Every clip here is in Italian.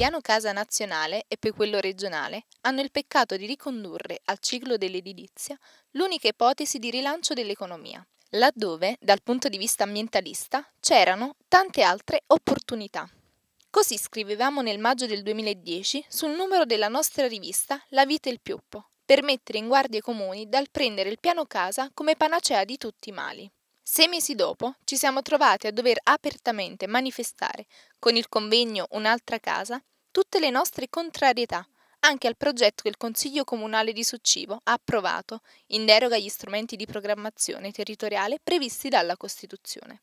Piano Casa Nazionale e poi quello regionale hanno il peccato di ricondurre al ciclo dell'edilizia l'unica ipotesi di rilancio dell'economia, laddove, dal punto di vista ambientalista, c'erano tante altre opportunità. Così scrivevamo nel maggio del 2010 sul numero della nostra rivista La vita e il pioppo, per mettere in guardia i comuni dal prendere il piano casa come panacea di tutti i mali. Sei mesi dopo ci siamo trovati a dover apertamente manifestare, con il convegno Un'altra casa, tutte le nostre contrarietà, anche al progetto che il Consiglio Comunale di Succivo ha approvato, in deroga agli strumenti di programmazione territoriale previsti dalla Costituzione.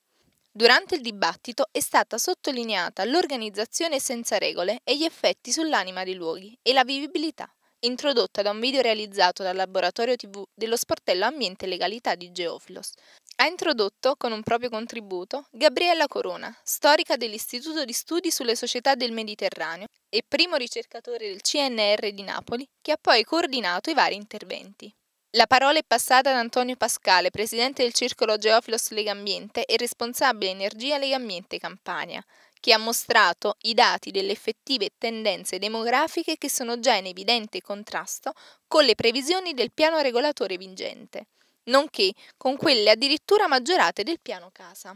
Durante il dibattito è stata sottolineata l'organizzazione senza regole e gli effetti sull'anima dei luoghi e la vivibilità introdotta da un video realizzato dal laboratorio TV dello sportello Ambiente e Legalità di Geofilos. Ha introdotto, con un proprio contributo, Gabriella Corona, storica dell'Istituto di Studi sulle Società del Mediterraneo e primo ricercatore del CNR di Napoli, che ha poi coordinato i vari interventi. La parola è passata ad Antonio Pascale, presidente del Circolo Geofilos Legambiente e responsabile Energia Legambiente Campania, che ha mostrato i dati delle effettive tendenze demografiche che sono già in evidente contrasto con le previsioni del piano regolatore vigente, nonché con quelle addirittura maggiorate del piano casa.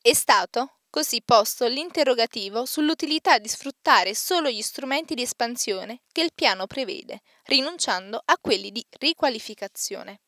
È stato così posto l'interrogativo sull'utilità di sfruttare solo gli strumenti di espansione che il piano prevede, rinunciando a quelli di riqualificazione.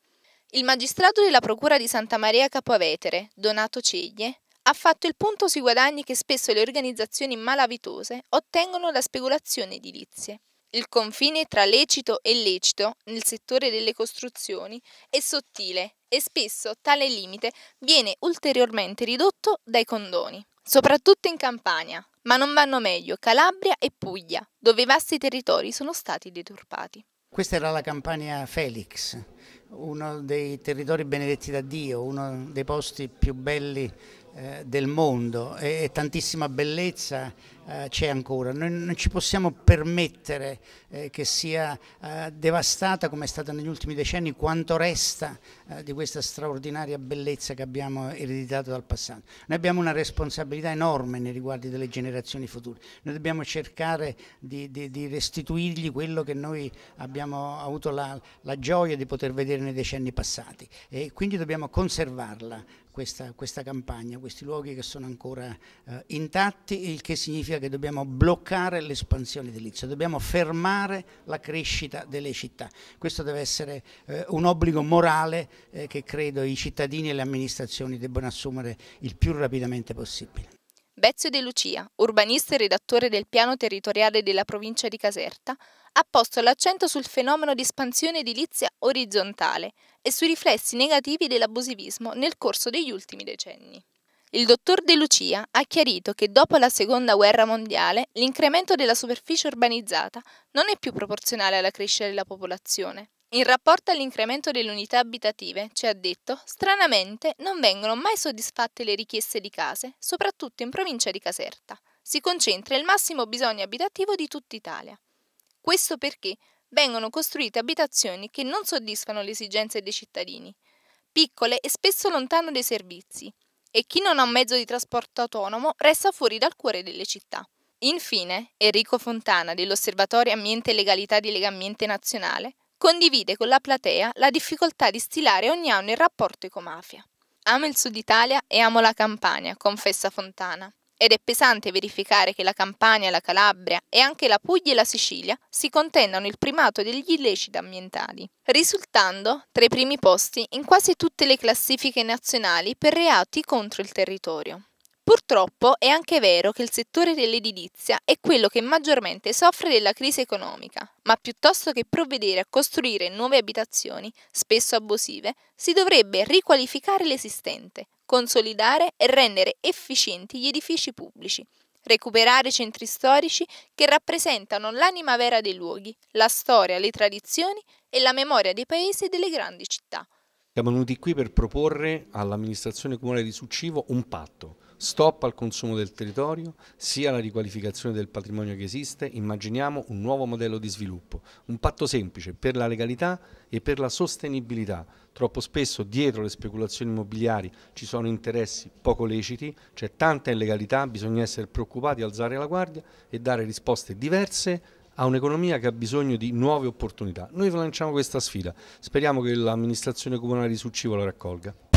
Il magistrato della Procura di Santa Maria Capovetere, Donato Ceglie, ha fatto il punto sui guadagni che spesso le organizzazioni malavitose ottengono da speculazioni edilizie. Il confine tra lecito e illecito nel settore delle costruzioni è sottile e spesso tale limite viene ulteriormente ridotto dai condoni, soprattutto in Campania, ma non vanno meglio Calabria e Puglia, dove vasti territori sono stati deturpati. Questa era la Campania Felix uno dei territori benedetti da Dio, uno dei posti più belli eh, del mondo e, e tantissima bellezza eh, c'è ancora. Noi non ci possiamo permettere eh, che sia eh, devastata come è stata negli ultimi decenni quanto resta eh, di questa straordinaria bellezza che abbiamo ereditato dal passato. Noi abbiamo una responsabilità enorme nei riguardi delle generazioni future, noi dobbiamo cercare di, di, di restituirgli quello che noi abbiamo avuto la, la gioia di poter vedere vedere nei decenni passati e quindi dobbiamo conservarla questa, questa campagna, questi luoghi che sono ancora eh, intatti, il che significa che dobbiamo bloccare l'espansione edilizia, dobbiamo fermare la crescita delle città. Questo deve essere eh, un obbligo morale eh, che credo i cittadini e le amministrazioni debbano assumere il più rapidamente possibile. Bezio De Lucia, urbanista e redattore del piano territoriale della provincia di Caserta, ha posto l'accento sul fenomeno di espansione edilizia orizzontale e sui riflessi negativi dell'abusivismo nel corso degli ultimi decenni. Il dottor De Lucia ha chiarito che dopo la seconda guerra mondiale l'incremento della superficie urbanizzata non è più proporzionale alla crescita della popolazione, in rapporto all'incremento delle unità abitative, ci ha detto, stranamente non vengono mai soddisfatte le richieste di case, soprattutto in provincia di Caserta. Si concentra il massimo bisogno abitativo di tutta Italia. Questo perché vengono costruite abitazioni che non soddisfano le esigenze dei cittadini, piccole e spesso lontano dai servizi, e chi non ha un mezzo di trasporto autonomo resta fuori dal cuore delle città. Infine, Enrico Fontana dell'Osservatorio Ambiente e Legalità di Legambiente Nazionale condivide con la platea la difficoltà di stilare ogni anno il rapporto ecomafia. Amo il Sud Italia e amo la Campania, confessa Fontana. Ed è pesante verificare che la Campania, la Calabria e anche la Puglia e la Sicilia si contendano il primato degli illeciti ambientali, risultando tra i primi posti in quasi tutte le classifiche nazionali per reati contro il territorio. Purtroppo è anche vero che il settore dell'edilizia è quello che maggiormente soffre della crisi economica, ma piuttosto che provvedere a costruire nuove abitazioni, spesso abusive, si dovrebbe riqualificare l'esistente, consolidare e rendere efficienti gli edifici pubblici, recuperare i centri storici che rappresentano l'anima vera dei luoghi, la storia, le tradizioni e la memoria dei paesi e delle grandi città. Siamo venuti qui per proporre all'amministrazione comunale di Succivo un patto stop al consumo del territorio, sia alla riqualificazione del patrimonio che esiste, immaginiamo un nuovo modello di sviluppo, un patto semplice per la legalità e per la sostenibilità. Troppo spesso dietro le speculazioni immobiliari ci sono interessi poco leciti, c'è tanta illegalità, bisogna essere preoccupati, alzare la guardia e dare risposte diverse a un'economia che ha bisogno di nuove opportunità. Noi lanciamo questa sfida, speriamo che l'amministrazione comunale di Succivo la raccolga.